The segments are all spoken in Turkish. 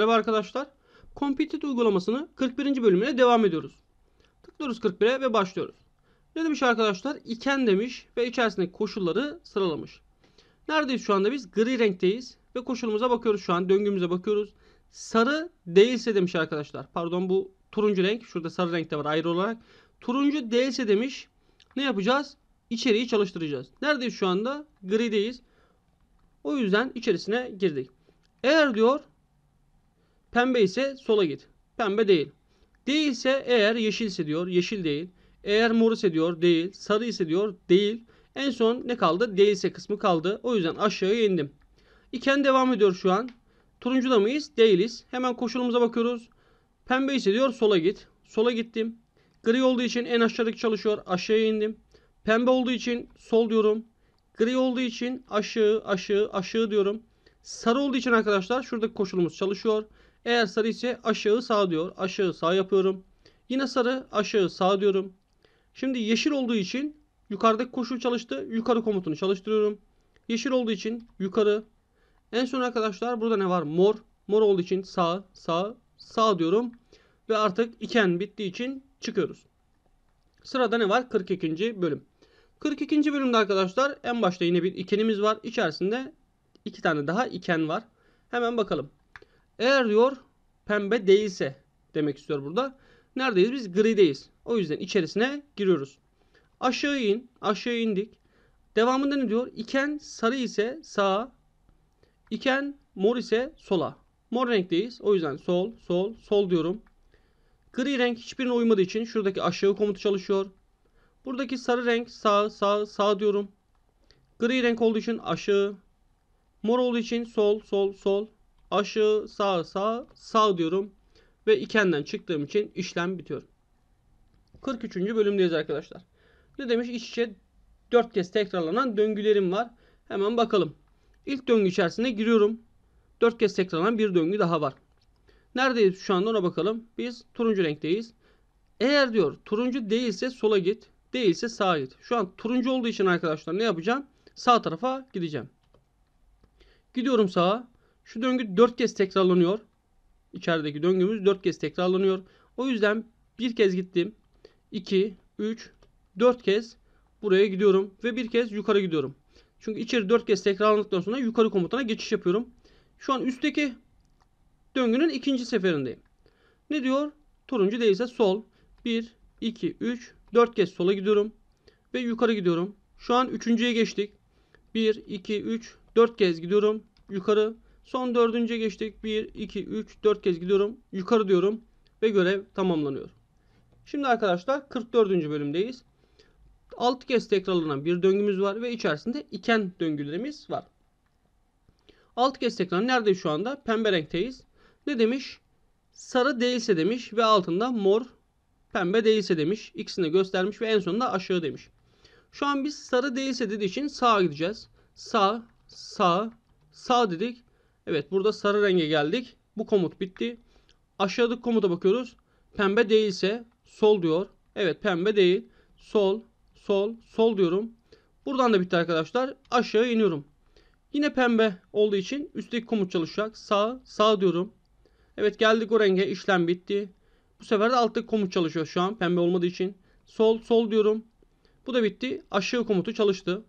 Merhaba arkadaşlar. Competit uygulamasını 41. bölümüne devam ediyoruz. Tıklıyoruz 41'e ve başlıyoruz. Ne demiş arkadaşlar? İken demiş ve içerisinde koşulları sıralamış. Neredeyiz şu anda biz? Gri renkteyiz ve koşulumuza bakıyoruz şu an. Döngümüze bakıyoruz. Sarı değilse demiş arkadaşlar. Pardon bu turuncu renk. Şurada sarı renkte var ayrı olarak. Turuncu değilse demiş. Ne yapacağız? İçeriği çalıştıracağız. Neredeyiz şu anda? Grideyiz. O yüzden içerisine girdik. Eğer diyor Pembe ise sola git. Pembe değil. Değilse eğer yeşil ise diyor yeşil değil. Eğer mor ise diyor değil. Sarı ise diyor değil. En son ne kaldı? Değilse kısmı kaldı. O yüzden aşağıya indim. İken devam ediyor şu an. Turuncuda mıyız? Değiliz. Hemen koşulumuza bakıyoruz. Pembe ise diyor sola git. Sola gittim. Gri olduğu için en aşağıdaki çalışıyor. Aşağıya indim. Pembe olduğu için sol diyorum. Gri olduğu için aşağı aşağı aşağı diyorum. Sarı olduğu için arkadaşlar şuradaki koşulumuz çalışıyor. Eğer sarı ise aşağı sağ diyor. Aşağı sağ yapıyorum. Yine sarı aşağı sağ diyorum. Şimdi yeşil olduğu için yukarıdaki koşul çalıştı. Yukarı komutunu çalıştırıyorum. Yeşil olduğu için yukarı. En son arkadaşlar burada ne var? Mor. Mor olduğu için sağ, sağ, sağ diyorum. Ve artık iken bittiği için çıkıyoruz. Sırada ne var? 42. bölüm. 42. bölümde arkadaşlar en başta yine bir ikenimiz var. İçerisinde iki tane daha iken var. Hemen bakalım. Eğer diyor pembe değilse demek istiyor burada. Neredeyiz? Biz grideyiz. O yüzden içerisine giriyoruz. Aşağı in. Aşağı indik. Devamında ne diyor? İken sarı ise sağa. İken mor ise sola. Mor renkteyiz. O yüzden sol, sol, sol diyorum. Gri renk hiçbirine uymadığı için şuradaki aşağı komutu çalışıyor. Buradaki sarı renk sağ, sağ, sağ diyorum. Gri renk olduğu için aşağı. Mor olduğu için sol, sol, sol aşağı sağ sağ sağ diyorum. Ve ikenden çıktığım için işlem bitiyor. 43. bölümdeyiz arkadaşlar. Ne demiş? İç içe 4 kez tekrarlanan döngülerim var. Hemen bakalım. İlk döngü içerisine giriyorum. 4 kez tekrarlanan bir döngü daha var. Neredeyiz şu anda ona bakalım. Biz turuncu renkteyiz. Eğer diyor turuncu değilse sola git. Değilse sağa git. Şu an turuncu olduğu için arkadaşlar ne yapacağım? Sağ tarafa gideceğim. Gidiyorum sağa. Şu döngü 4 kez tekrarlanıyor. İçerideki döngümüz 4 kez tekrarlanıyor. O yüzden bir kez gittim. 2, 3, 4 kez buraya gidiyorum ve bir kez yukarı gidiyorum. Çünkü içeri 4 kez tekrarlandıktan sonra yukarı komutana geçiş yapıyorum. Şu an üstteki döngünün ikinci seferindeyim. Ne diyor? Turuncu değilse sol. 1, 2, 3, 4 kez sola gidiyorum. Ve yukarı gidiyorum. Şu an üçüncüye geçtik. 1, 2, 3, 4 kez gidiyorum. Yukarı. Son dördüncüye geçtik. 1, 2, 3, 4 kez gidiyorum. Yukarı diyorum ve görev tamamlanıyor. Şimdi arkadaşlar 44. bölümdeyiz. 6 kez tekrarlanan bir döngümüz var ve içerisinde iken döngülerimiz var. 6 kez tekrar nerede şu anda? Pembe renkteyiz. Ne demiş? Sarı değilse demiş ve altında mor pembe değilse demiş. İkisini de göstermiş ve en sonunda aşağı demiş. Şu an biz sarı değilse dediği için sağa gideceğiz. Sağ, sağ, sağ dedik. Evet burada sarı renge geldik. Bu komut bitti. Aşağıdaki komuta bakıyoruz. Pembe değilse sol diyor. Evet pembe değil. Sol, sol, sol diyorum. Buradan da bitti arkadaşlar. Aşağı iniyorum. Yine pembe olduğu için üstteki komut çalışacak. Sağ, sağ diyorum. Evet geldik o renge. işlem bitti. Bu sefer de alttaki komut çalışıyor şu an pembe olmadığı için. Sol, sol diyorum. Bu da bitti. Aşağı komutu çalıştı.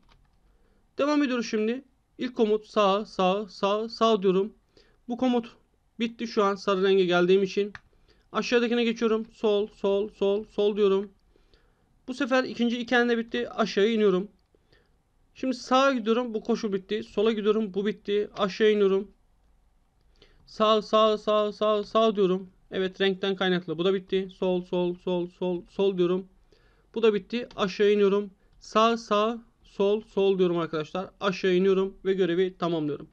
Devam ediyoruz şimdi. İlk komut sağ, sağ, sağ, sağ diyorum. Bu komut bitti şu an sarı renge geldiğim için. Aşağıdakine geçiyorum. Sol, sol, sol, sol diyorum. Bu sefer ikinci iken de bitti. Aşağı iniyorum. Şimdi sağa gidiyorum. Bu koşu bitti. Sola gidiyorum. Bu bitti. Aşağı iniyorum. Sağ, sağ, sağ, sağ, sağ diyorum. Evet renkten kaynaklı. Bu da bitti. Sol, sol, sol, sol, sol diyorum. Bu da bitti. Aşağı iniyorum. Sağ, sağ, sol, sol diyorum arkadaşlar. Aşağı iniyorum ve görevi tamamlıyorum.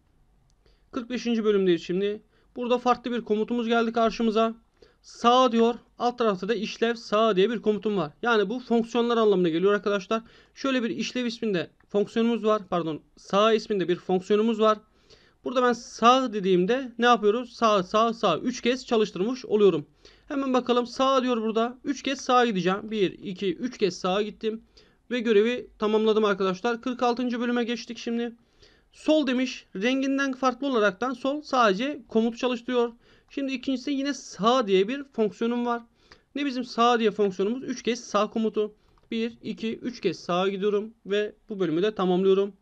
45. bölümdeyiz şimdi. Burada farklı bir komutumuz geldi karşımıza. Sağ diyor. Alt tarafta da işlev sağ diye bir komutum var. Yani bu fonksiyonlar anlamına geliyor arkadaşlar. Şöyle bir işlev isminde fonksiyonumuz var. Pardon sağ isminde bir fonksiyonumuz var. Burada ben sağ dediğimde ne yapıyoruz? Sağ sağ sağ 3 kez çalıştırmış oluyorum. Hemen bakalım sağ diyor burada. 3 kez sağa gideceğim. 1 2 3 kez sağa gittim. Ve görevi tamamladım arkadaşlar. 46. bölüme geçtik şimdi. Sol demiş renginden farklı olaraktan sol sadece komut çalıştırıyor. Şimdi ikincisi yine sağ diye bir fonksiyonum var. Ne bizim sağ diye fonksiyonumuz 3 kez sağ komutu. 1, 2, 3 kez sağa gidiyorum ve bu bölümü de tamamlıyorum.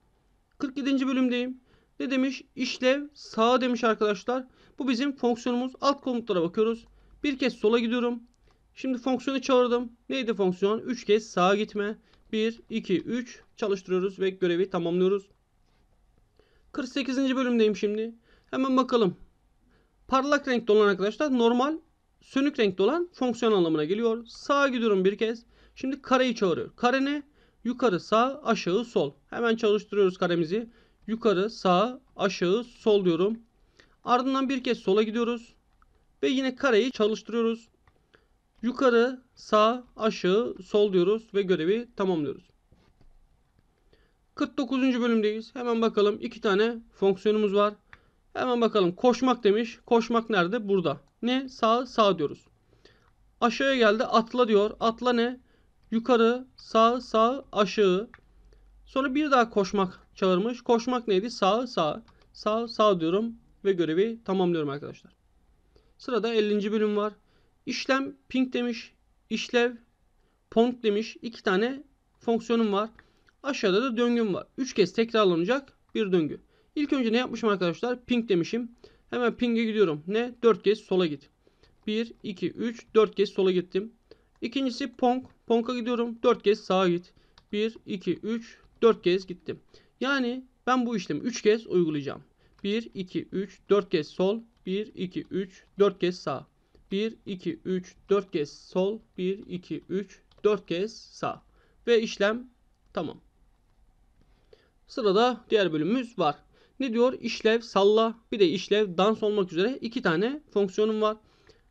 47. bölümdeyim. Ne demiş? İşlev sağa demiş arkadaşlar. Bu bizim fonksiyonumuz. Alt komutlara bakıyoruz. Bir kez sola gidiyorum. Şimdi fonksiyonu çağırdım. Neydi fonksiyon? 3 kez sağa gitme. 1, 2, 3 çalıştırıyoruz ve görevi tamamlıyoruz. 48. bölümdeyim şimdi. Hemen bakalım. Parlak renkte olan arkadaşlar normal, sönük renkte olan fonksiyon anlamına geliyor. Sağa gidiyorum bir kez. Şimdi kareyi çağırıyor. Kare ne? Yukarı sağ, aşağı sol. Hemen çalıştırıyoruz karemizi. Yukarı sağ, aşağı sol diyorum. Ardından bir kez sola gidiyoruz. Ve yine kareyi çalıştırıyoruz. Yukarı, sağ, aşağı, sol diyoruz ve görevi tamamlıyoruz. 49. bölümdeyiz. Hemen bakalım. iki tane fonksiyonumuz var. Hemen bakalım. Koşmak demiş. Koşmak nerede? Burada. Ne? Sağ, sağ diyoruz. Aşağıya geldi. Atla diyor. Atla ne? Yukarı, sağ, sağ, aşağı. Sonra bir daha koşmak çağırmış. Koşmak neydi? Sağ, sağ. Sağ, sağ diyorum ve görevi tamamlıyorum arkadaşlar. Sırada 50. bölüm var. İşlem ping demiş. işlev pong demiş. İki tane fonksiyonum var. Aşağıda da döngüm var. Üç kez tekrarlanacak bir döngü. İlk önce ne yapmışım arkadaşlar? Ping demişim. Hemen ping'e gidiyorum. Ne? Dört kez sola git. Bir, iki, üç, dört kez sola gittim. İkincisi pong. Pong'a gidiyorum. Dört kez sağa git. Bir, iki, üç, dört kez gittim. Yani ben bu işlemi üç kez uygulayacağım. Bir, iki, üç, dört kez sol. Bir, iki, üç, dört kez sağ. 1, 2, 3, 4 kez sol. 1, 2, 3, 4 kez sağ. Ve işlem tamam. Sırada diğer bölümümüz var. Ne diyor? İşlev, salla, bir de işlev, dans olmak üzere iki tane fonksiyonum var.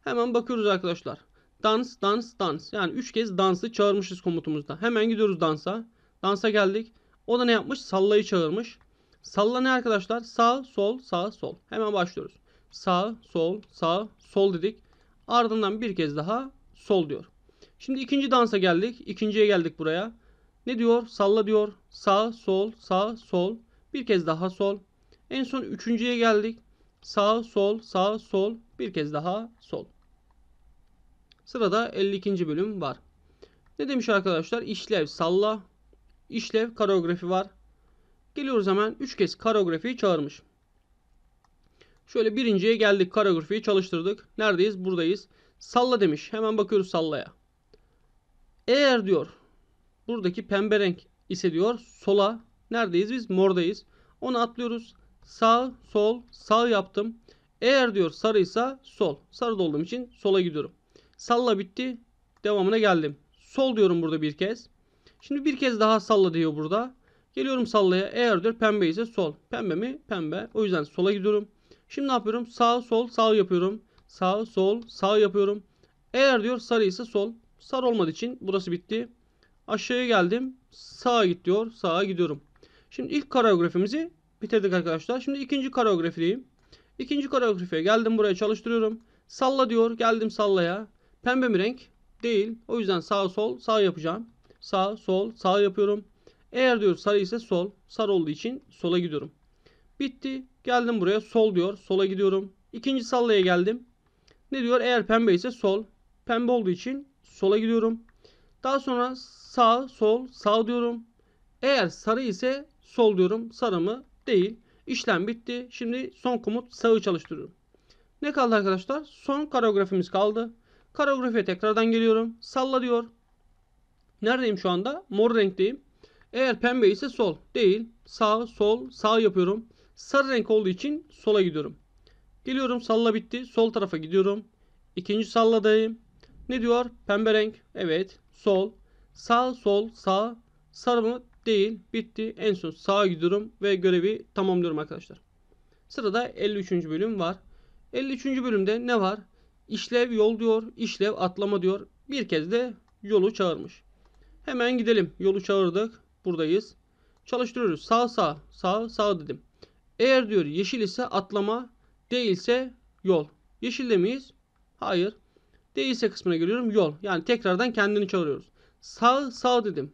Hemen bakıyoruz arkadaşlar. Dans, dans, dans. Yani üç kez dansı çağırmışız komutumuzda. Hemen gidiyoruz dansa. Dansa geldik. O da ne yapmış? Sallayı çağırmış. Salla ne arkadaşlar? Sağ, sol, sağ, sol. Hemen başlıyoruz. Sağ, sol, sağ, sol dedik. Ardından bir kez daha sol diyor. Şimdi ikinci dansa geldik. İkinciye geldik buraya. Ne diyor? Salla diyor. Sağ, sol, sağ, sol. Bir kez daha sol. En son üçüncüye geldik. Sağ, sol, sağ, sol. Bir kez daha sol. Sırada 52. bölüm var. Ne demiş arkadaşlar? İşlev salla. İşlev karografi var. Geliyoruz hemen Üç kez karografiyi çağırmış. Şöyle birinciye geldik. Karografiyi çalıştırdık. Neredeyiz? Buradayız. Salla demiş. Hemen bakıyoruz sallaya. Eğer diyor buradaki pembe renk ise diyor sola. Neredeyiz biz? Mordayız. Onu atlıyoruz. Sağ, sol, sağ yaptım. Eğer diyor sarıysa sol. Sarı olduğum için sola gidiyorum. Salla bitti. Devamına geldim. Sol diyorum burada bir kez. Şimdi bir kez daha salla diyor burada. Geliyorum sallaya. Eğer diyor pembe ise sol. Pembe mi? Pembe. O yüzden sola gidiyorum. Şimdi ne yapıyorum? Sağ sol sağ yapıyorum. Sağ sol sağ yapıyorum. Eğer diyor sarı ise sol. Sarı olmadığı için burası bitti. Aşağıya geldim. Sağa git diyor. Sağa gidiyorum. Şimdi ilk koreografimizi bitirdik arkadaşlar. Şimdi ikinci koreografideyim. İkinci koreografiye geldim buraya çalıştırıyorum. Salla diyor. Geldim sallaya. Pembe mi renk? Değil. O yüzden sağ sol sağ yapacağım. Sağ sol sağ yapıyorum. Eğer diyor sarı ise sol. Sarı olduğu için sola gidiyorum. Bitti. Geldim buraya. Sol diyor. Sola gidiyorum. İkinci sallaya geldim. Ne diyor? Eğer pembe ise sol. Pembe olduğu için sola gidiyorum. Daha sonra sağ, sol, sağ diyorum. Eğer sarı ise sol diyorum. Sarı mı? Değil. İşlem bitti. Şimdi son komut sağı çalıştırıyorum. Ne kaldı arkadaşlar? Son karografimiz kaldı. Karografiye tekrardan geliyorum. Salla diyor. Neredeyim şu anda? Mor renkteyim. Eğer pembe ise sol. Değil. Sağ, sol, sağ yapıyorum. Sarı renk olduğu için sola gidiyorum. Geliyorum salla bitti. Sol tarafa gidiyorum. İkinci salladayım. Ne diyor? Pembe renk. Evet. Sol. Sağ sol sağ. Sarı mı? Değil. Bitti. En son sağa gidiyorum ve görevi tamamlıyorum arkadaşlar. Sırada 53. bölüm var. 53. bölümde ne var? İşlev yol diyor. İşlev atlama diyor. Bir kez de yolu çağırmış. Hemen gidelim. Yolu çağırdık. Buradayız. Çalıştırıyoruz. Sağ sağ. Sağ sağ dedim. Eğer diyor yeşil ise atlama, değilse yol. Yeşil demeyiz, Hayır. Değilse kısmına geliyorum yol. Yani tekrardan kendini çalıyoruz. Sağ sağ dedim.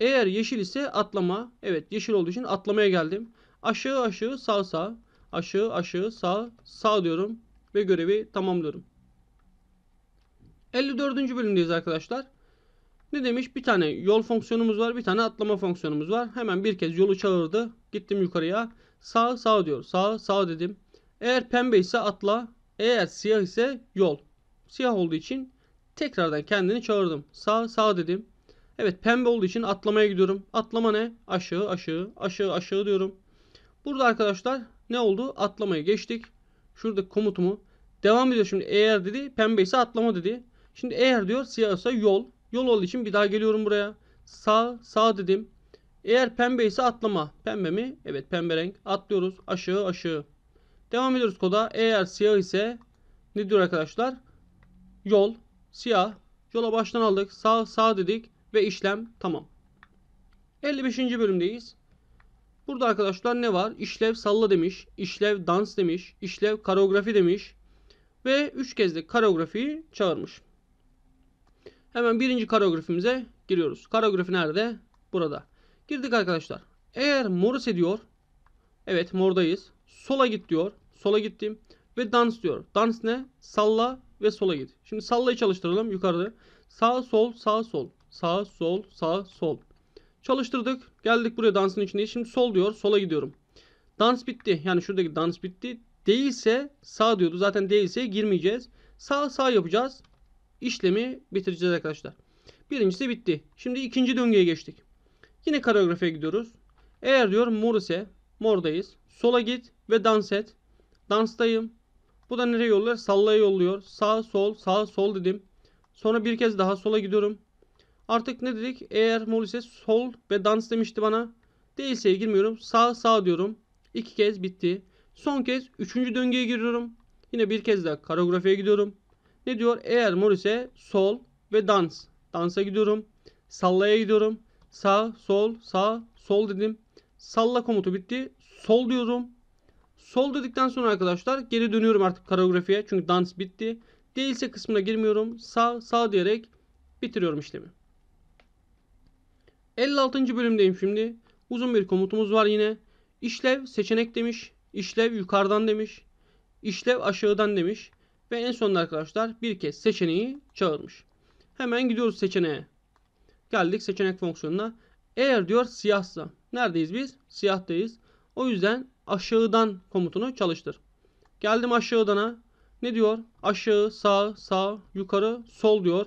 Eğer yeşil ise atlama. Evet yeşil olduğu için atlamaya geldim. Aşağı aşağı sağ sağ. Aşağı aşağı sağ sağ diyorum. Ve görevi tamamlıyorum. 54. bölümdeyiz arkadaşlar. Ne demiş? Bir tane yol fonksiyonumuz var. Bir tane atlama fonksiyonumuz var. Hemen bir kez yolu çağırdı. Gittim yukarıya. Sağ sağ diyor. Sağ sağ dedim. Eğer pembe ise atla. Eğer siyah ise yol. Siyah olduğu için tekrardan kendini çağırdım. Sağ sağ dedim. Evet pembe olduğu için atlamaya gidiyorum. Atlama ne? Aşağı aşağı aşağı aşağı diyorum. Burada arkadaşlar ne oldu? Atlamaya geçtik. Şurada komutumu. Devam ediyor şimdi eğer dedi. Pembe ise atlama dedi. Şimdi eğer diyor siyah ise yol. Yol olduğu için bir daha geliyorum buraya. Sağ, sağ dedim. Eğer pembe ise atlama. Pembe mi? Evet pembe renk. Atlıyoruz. Aşağı aşağı. Devam ediyoruz koda. Eğer siyah ise ne diyor arkadaşlar? Yol. Siyah. Yola baştan aldık. Sağ sağ dedik. Ve işlem tamam. 55. bölümdeyiz. Burada arkadaşlar ne var? İşlev salla demiş. işlev dans demiş. işlev karografi demiş. Ve 3 kez de karografiyi çağırmış. Hemen birinci karografimize giriyoruz. Karografi nerede? Burada. Girdik arkadaşlar. Eğer morus ediyor. Evet mordayız. Sola git diyor. Sola gittim. Ve dans diyor. Dans ne? Salla ve sola git. Şimdi sallayı çalıştıralım yukarıda. Sağ sol sağ sol. Sağ sol sağ sol. Çalıştırdık. Geldik buraya dansın içine. Şimdi sol diyor. Sola gidiyorum. Dans bitti. Yani şuradaki dans bitti. Değilse sağ diyordu. Zaten değilse girmeyeceğiz. Sağ sağ yapacağız işlemi bitireceğiz arkadaşlar. Birincisi bitti. Şimdi ikinci döngüye geçtik. Yine kareografiye gidiyoruz. Eğer diyor mor ise mordayız. Sola git ve dans et. Danstayım. Bu da nereye yolluyor? Sallaya yolluyor. Sağ sol sağ sol dedim. Sonra bir kez daha sola gidiyorum. Artık ne dedik? Eğer mor ise sol ve dans demişti bana. Değilse girmiyorum. Sağ sağ diyorum. İki kez bitti. Son kez üçüncü döngüye giriyorum. Yine bir kez daha kareografiye gidiyorum. Ne diyor? Eğer Morris'e sol ve dans. Dansa gidiyorum. Sallaya gidiyorum. Sağ, sol, sağ, sol dedim. Salla komutu bitti. Sol diyorum. Sol dedikten sonra arkadaşlar geri dönüyorum artık koreografiye. Çünkü dans bitti. Değilse kısmına girmiyorum. Sağ, sağ diyerek bitiriyorum işlemi. 56. bölümdeyim şimdi. Uzun bir komutumuz var yine. İşlev seçenek demiş. İşlev yukarıdan demiş. İşlev aşağıdan demiş. Ve en sonunda arkadaşlar bir kez seçeneği çağırmış. Hemen gidiyoruz seçeneğe. Geldik seçenek fonksiyonuna. Eğer diyor siyahsa. Neredeyiz biz? Siyahtayız. O yüzden aşağıdan komutunu çalıştır. Geldim aşağıdana. Ne diyor? Aşağı, sağ, sağ, yukarı, sol diyor.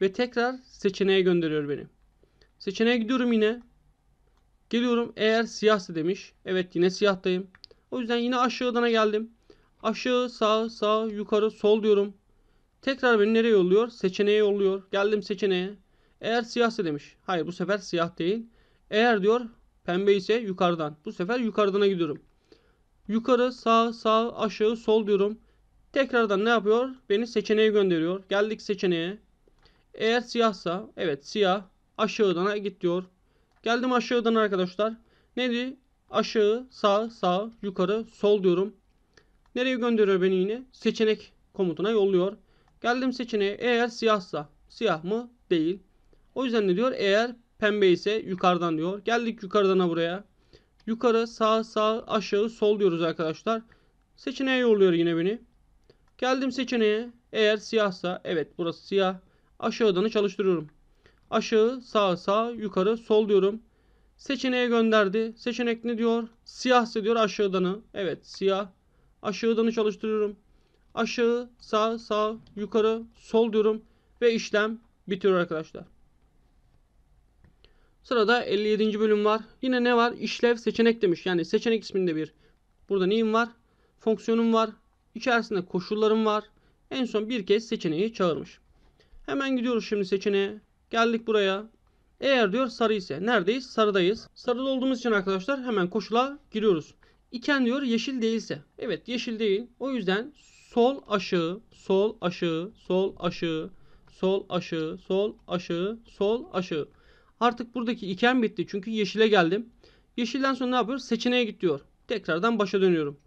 Ve tekrar seçeneğe gönderiyor beni. Seçeneğe gidiyorum yine. Geliyorum eğer siyahsa demiş. Evet yine siyahtayım. O yüzden yine aşağıdana geldim. Aşağı, sağ, sağ, yukarı, sol diyorum. Tekrar beni nereye yolluyor? Seçeneğe yolluyor. Geldim seçeneğe. Eğer siyahsa demiş. Hayır bu sefer siyah değil. Eğer diyor pembe ise yukarıdan. Bu sefer yukarıdana gidiyorum. Yukarı, sağ, sağ, aşağı, sol diyorum. Tekrardan ne yapıyor? Beni seçeneğe gönderiyor. Geldik seçeneğe. Eğer siyahsa evet siyah aşağıdana git diyor. Geldim aşağıdan arkadaşlar. Ne Neydi? Aşağı, sağ, sağ, yukarı, sol diyorum. Nereye gönderiyor beni yine? Seçenek komutuna yolluyor. Geldim seçeneğe eğer siyahsa siyah mı? Değil. O yüzden ne diyor eğer pembe ise yukarıdan diyor. Geldik yukarıdan buraya. Yukarı sağ sağ aşağı sol diyoruz arkadaşlar. Seçeneğe yolluyor yine beni. Geldim seçeneğe eğer siyahsa evet burası siyah. Aşağıdanı çalıştırıyorum. Aşağı sağ sağ yukarı sol diyorum. Seçeneğe gönderdi. Seçenek ne diyor? Siyahsa diyor aşağıdanı. Evet siyah. Aşağıdan çalıştırıyorum. Aşağı, sağ, sağ, yukarı, sol diyorum. Ve işlem bitiyor arkadaşlar. Sırada 57. bölüm var. Yine ne var? İşlev seçenek demiş. Yani seçenek isminde bir. Burada neyim var? Fonksiyonum var. İçerisinde koşullarım var. En son bir kez seçeneği çağırmış. Hemen gidiyoruz şimdi seçeneğe. Geldik buraya. Eğer diyor sarı ise neredeyiz? Sarıdayız. Sarıda olduğumuz için arkadaşlar hemen koşula giriyoruz iken diyor yeşil değilse. Evet yeşil değil. O yüzden sol aşağı, sol aşağı, sol aşağı, sol aşağı, sol aşağı, sol aşağı. Artık buradaki iken bitti çünkü yeşile geldim. Yeşilden sonra ne yapıyor? Seçeneğe git diyor. Tekrardan başa dönüyorum.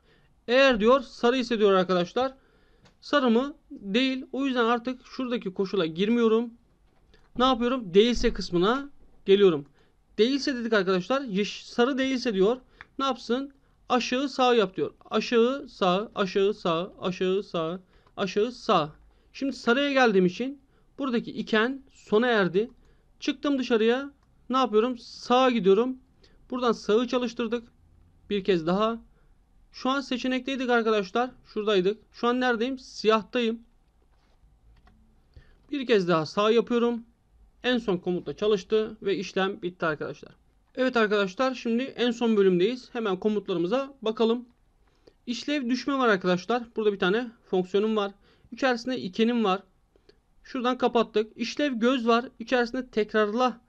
Eğer diyor sarı ise diyor arkadaşlar sarı mı? Değil. O yüzden artık şuradaki koşula girmiyorum. Ne yapıyorum? Değilse kısmına geliyorum. Değilse dedik arkadaşlar. Yeş, Sarı değilse diyor. Ne yapsın? Aşağı sağ yap diyor. Aşağı sağ, aşağı sağ, aşağı sağ, aşağı sağ. Şimdi saraya geldiğim için buradaki iken sona erdi. Çıktım dışarıya. Ne yapıyorum? Sağa gidiyorum. Buradan sağı çalıştırdık. Bir kez daha. Şu an seçenekteydik arkadaşlar. Şuradaydık. Şu an neredeyim? Siyahtayım. Bir kez daha sağ yapıyorum. En son komutla çalıştı ve işlem bitti arkadaşlar. Evet arkadaşlar şimdi en son bölümdeyiz. Hemen komutlarımıza bakalım. İşlev düşme var arkadaşlar. Burada bir tane fonksiyonum var. İçerisinde ikenim var. Şuradan kapattık. İşlev göz var. İçerisinde tekrarla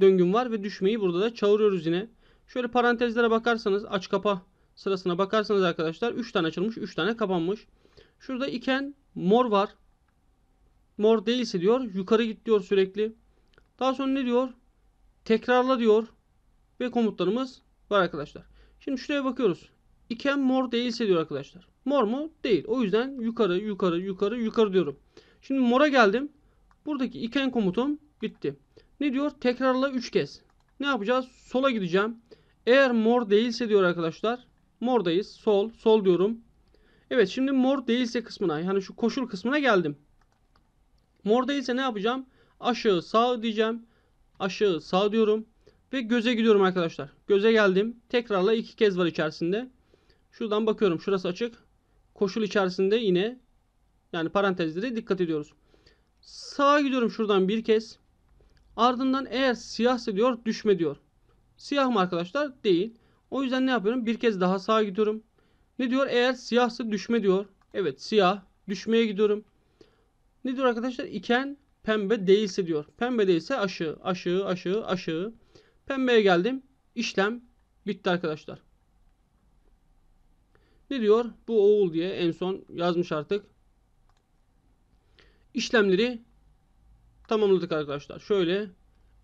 döngüm var ve düşmeyi burada da çağırıyoruz yine. Şöyle parantezlere bakarsanız aç kapa sırasına bakarsanız arkadaşlar 3 tane açılmış 3 tane kapanmış. Şurada iken mor var. Mor değilse diyor yukarı git diyor sürekli. Daha sonra ne diyor? Tekrarla diyor ve komutlarımız var arkadaşlar. Şimdi şuraya bakıyoruz. İken mor değilse diyor arkadaşlar. Mor mu? Değil. O yüzden yukarı yukarı yukarı yukarı diyorum. Şimdi mora geldim. Buradaki iken komutum bitti. Ne diyor? Tekrarla 3 kez. Ne yapacağız? Sola gideceğim. Eğer mor değilse diyor arkadaşlar. Mordayız. Sol. Sol diyorum. Evet şimdi mor değilse kısmına yani şu koşul kısmına geldim. Mor değilse ne yapacağım? Aşağı sağ diyeceğim. Aşağı sağ diyorum. Ve göze gidiyorum arkadaşlar. Göze geldim. Tekrarla iki kez var içerisinde. Şuradan bakıyorum. Şurası açık. Koşul içerisinde yine yani parantezlere dikkat ediyoruz. Sağa gidiyorum şuradan bir kez. Ardından eğer siyahsa diyor düşme diyor. Siyah mı arkadaşlar? Değil. O yüzden ne yapıyorum? Bir kez daha sağa gidiyorum. Ne diyor? Eğer siyahsa düşme diyor. Evet siyah. Düşmeye gidiyorum. Ne diyor arkadaşlar? İken pembe değilse diyor. Pembe değilse aşağı aşağı aşağı aşağı. Pembeye geldim. İşlem bitti arkadaşlar. Ne diyor? Bu oğul diye en son yazmış artık. İşlemleri tamamladık arkadaşlar. Şöyle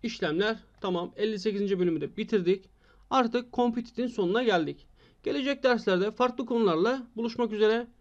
işlemler tamam 58. bölümü de bitirdik. Artık Computed'in sonuna geldik. Gelecek derslerde farklı konularla buluşmak üzere.